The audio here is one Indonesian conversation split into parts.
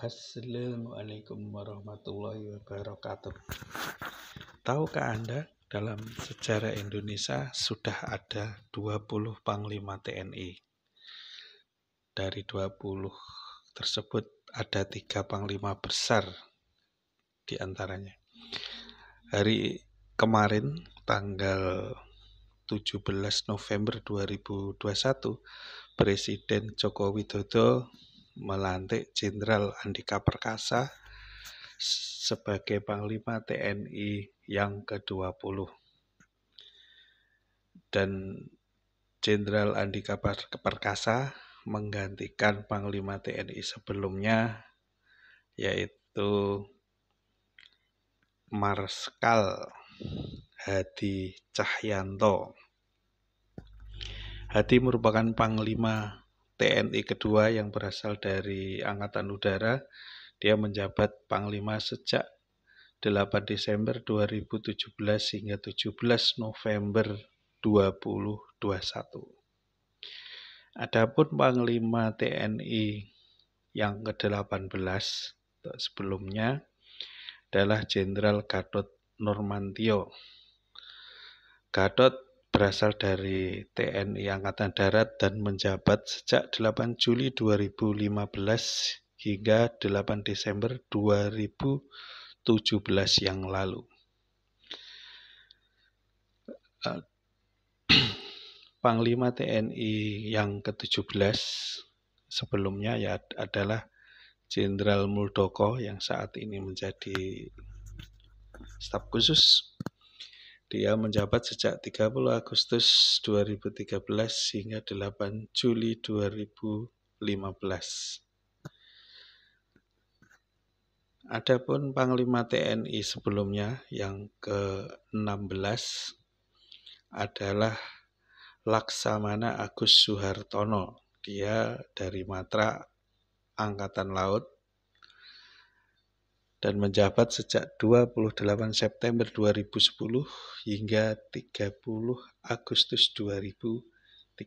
Assalamualaikum warahmatullahi wabarakatuh. Tahukah Anda dalam sejarah Indonesia sudah ada 20 panglima TNI. Dari 20 tersebut ada tiga panglima besar di antaranya. Hari kemarin tanggal 17 November 2021 Presiden Joko Widodo melantik Jenderal Andika Perkasa sebagai Panglima TNI yang ke-20. Dan Jenderal Andika Perkasa menggantikan Panglima TNI sebelumnya yaitu Marskal Hadi Cahyanto. Hadi merupakan panglima TNI kedua yang berasal dari Angkatan Udara. Dia menjabat Panglima sejak 8 Desember 2017 hingga 17 November 2021. Adapun Panglima TNI yang ke-18 sebelumnya adalah Jenderal Gatot Normantio. Gatot berasal dari TNI Angkatan Darat dan menjabat sejak 8 Juli 2015 hingga 8 Desember 2017 yang lalu. Panglima TNI yang ke-17 sebelumnya ya adalah Jenderal Muldoko yang saat ini menjadi staf khusus dia menjabat sejak 30 Agustus 2013 hingga 8 Juli 2015. Adapun Panglima TNI sebelumnya yang ke-16 adalah Laksamana Agus Suhartono. Dia dari Matra Angkatan Laut dan menjabat sejak 28 September 2010 hingga 30 Agustus 2013.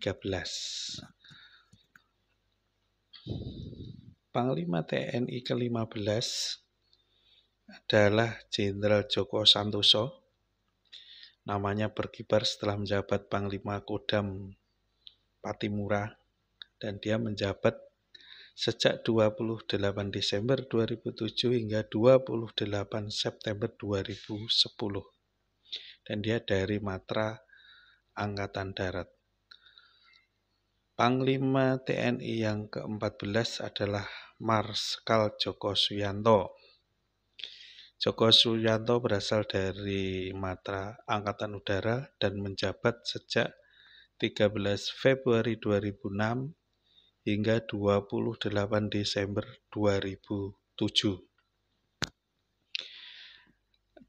Panglima TNI ke-15 adalah Jenderal Joko Santoso. Namanya berkibar setelah menjabat Panglima Kodam Patimura dan dia menjabat sejak 28 Desember 2007 hingga 28 September 2010. Dan dia dari Matra Angkatan Darat. Panglima TNI yang ke-14 adalah Marskal Joko Suyanto. Joko Suyanto berasal dari Matra Angkatan Udara dan menjabat sejak 13 Februari 2006 hingga 28 Desember 2007.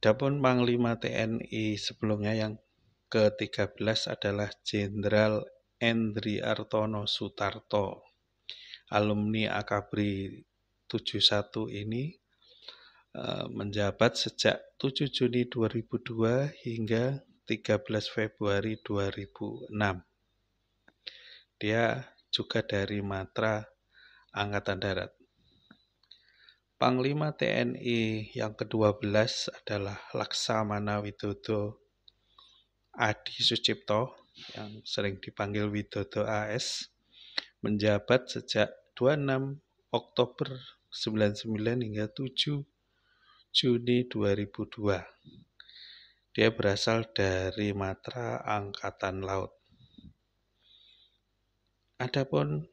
Adapun Panglima TNI sebelumnya yang ke-13 adalah Jenderal Endri Artono Sutarto. Alumni Akabri 71 ini eh, menjabat sejak 7 Juni 2002 hingga 13 Februari 2006. Dia juga dari Matra Angkatan Darat. Panglima TNI yang ke-12 adalah Laksamana Widodo Adi Sucipto yang sering dipanggil Widodo AS menjabat sejak 26 Oktober 99 hingga 7 Juni 2002. Dia berasal dari Matra Angkatan Laut. Adapun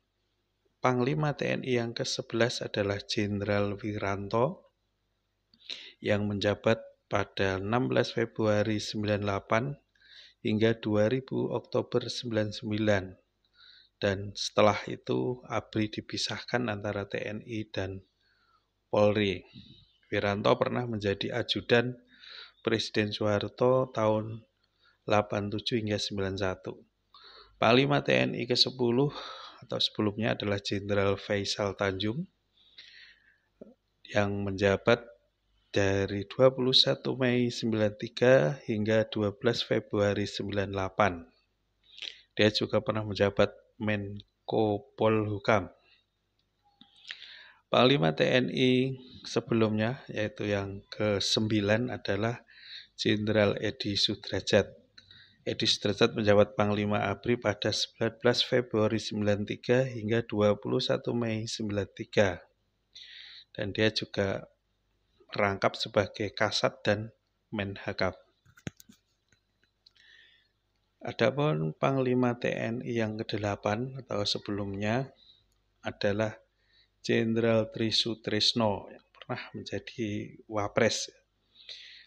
Panglima TNI yang ke-11 adalah Jenderal Wiranto yang menjabat pada 16 Februari 98 hingga 2000 Oktober 99. Dan setelah itu ABRI dipisahkan antara TNI dan Polri. Wiranto pernah menjadi ajudan Presiden Soeharto tahun 87 hingga 91. Panglima TNI ke-10 atau sebelumnya adalah Jenderal Faisal Tanjung yang menjabat dari 21 Mei 93 hingga 12 Februari 98. Dia juga pernah menjabat Menko Polhukam. Panglima TNI sebelumnya yaitu yang ke-9 adalah Jenderal Edi Sudrajat Edi Sudrajat menjabat Panglima ABRI pada 19 Februari 93 hingga 21 Mei 93. Dan dia juga merangkap sebagai Kasat dan Menhakap. Adapun Panglima TNI yang ke-8 atau sebelumnya adalah Jenderal Trisutrisno yang pernah menjadi Wapres. Ya.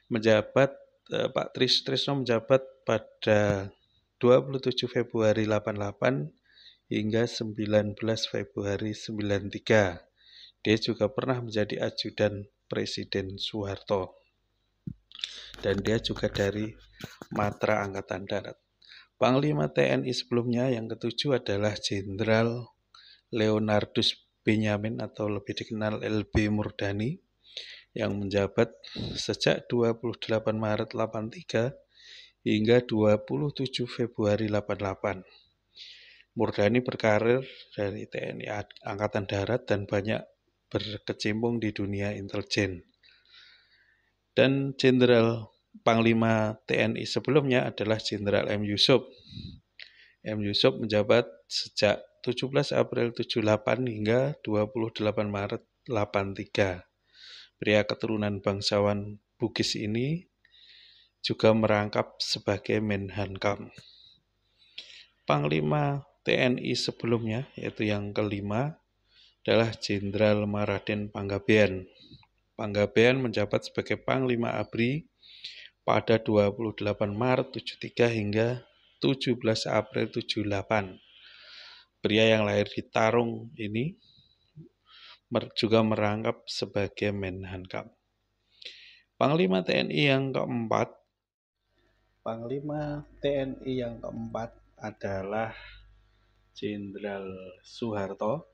Menjabat eh, Pak Tris Trisno menjabat pada 27 Februari 88 hingga 19 Februari 93. Dia juga pernah menjadi ajudan Presiden Soeharto. Dan dia juga dari Matra Angkatan Darat. Panglima TNI sebelumnya yang ketujuh adalah Jenderal Leonardus Benyamin atau lebih dikenal LB Murdani yang menjabat sejak 28 Maret 83 hingga 27 Februari 88. Murdani berkarir dari TNI Angkatan Darat dan banyak berkecimpung di dunia intelijen. Dan Jenderal Panglima TNI sebelumnya adalah Jenderal M. Yusuf. M. Yusuf menjabat sejak 17 April 78 hingga 28 Maret 83. Pria keturunan bangsawan Bugis ini juga merangkap sebagai Menhankam. Panglima TNI sebelumnya, yaitu yang kelima, adalah Jenderal Maraden Panggabean. Panggabean menjabat sebagai Panglima ABRI pada 28 Maret 73 hingga 17 April 78. Pria yang lahir di Tarung ini juga merangkap sebagai Menhankam. Panglima TNI yang keempat Panglima TNI yang keempat adalah Jenderal Soeharto.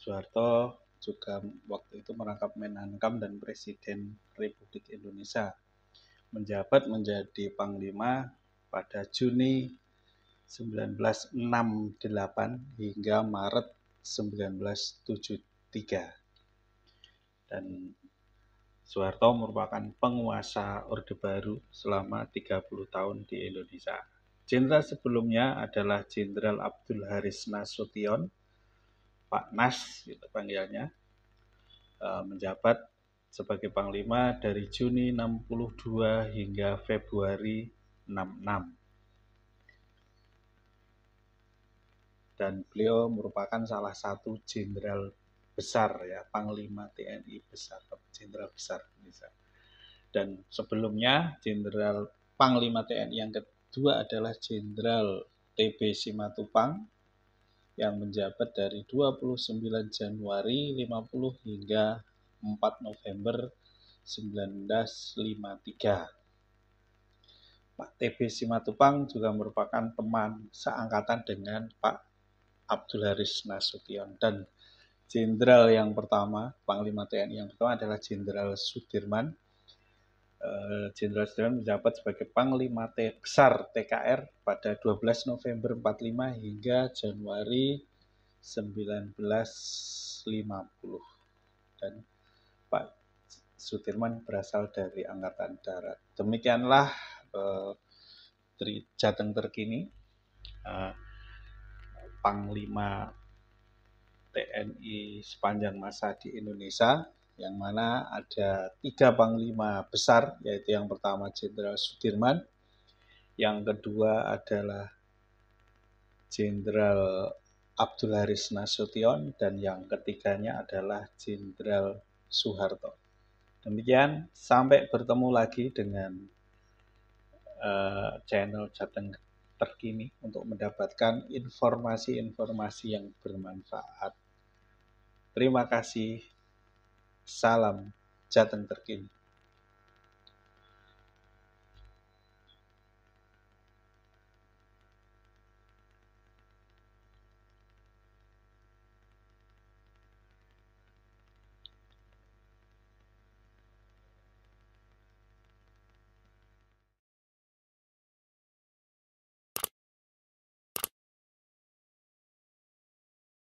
Soeharto juga waktu itu merangkap Menhankam dan Presiden Republik Indonesia. Menjabat menjadi Panglima pada Juni 1968 hingga Maret 1970. 3. Dan Soeharto merupakan penguasa Orde Baru selama 30 tahun di Indonesia. Jenderal sebelumnya adalah Jenderal Abdul Haris Nasution, Pak Nas itu panggilannya, e, menjabat sebagai panglima dari Juni 62 hingga Februari 66. Dan beliau merupakan salah satu jenderal besar ya, Panglima TNI besar, Jenderal besar bisa. Dan sebelumnya Jenderal Panglima TNI yang kedua adalah Jenderal TB Simatupang yang menjabat dari 29 Januari 50 hingga 4 November 1953. Pak TB Simatupang juga merupakan teman seangkatan dengan Pak Abdul Haris Nasution dan jenderal yang pertama, panglima TNI yang pertama adalah Jenderal Sudirman. Eh, jenderal Sudirman menjabat sebagai panglima T besar TKR pada 12 November 45 hingga Januari 1950. Dan Pak Sudirman berasal dari Angkatan Darat. Demikianlah eh, Jateng terkini. Eh, Panglima TNI sepanjang masa di Indonesia, yang mana ada tiga panglima besar, yaitu yang pertama Jenderal Sudirman, yang kedua adalah Jenderal Abdul Haris Nasution, dan yang ketiganya adalah Jenderal Soeharto. Demikian, sampai bertemu lagi dengan uh, channel Jateng terkini untuk mendapatkan informasi-informasi yang bermanfaat. Terima kasih. Salam Jateng terkini.